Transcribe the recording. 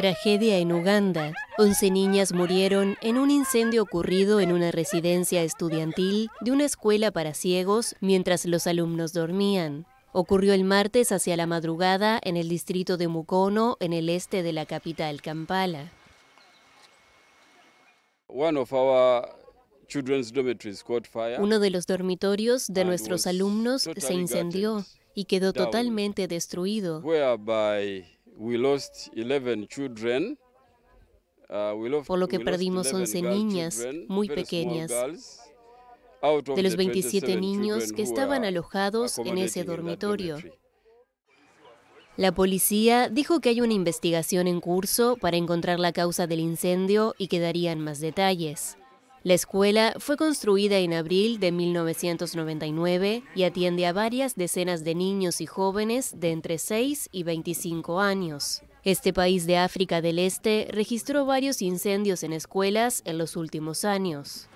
Tragedia en Uganda. Once niñas murieron en un incendio ocurrido en una residencia estudiantil de una escuela para ciegos mientras los alumnos dormían. Ocurrió el martes hacia la madrugada en el distrito de Mukono, en el este de la capital Kampala. uno de los dormitorios de nuestros alumnos se incendió y quedó totalmente destruido. Uh, por lo que perdimos 11 niñas muy pequeñas. De los 27 niños que estaban alojados en ese dormitorio. La policía dijo que hay una investigación en curso para encontrar la causa del incendio y que darían más detalles. La escuela fue construida en abril de 1999 y atiende a varias decenas de niños y jóvenes de entre 6 y 25 años. Este país de África del Este registró varios incendios en escuelas en los últimos años.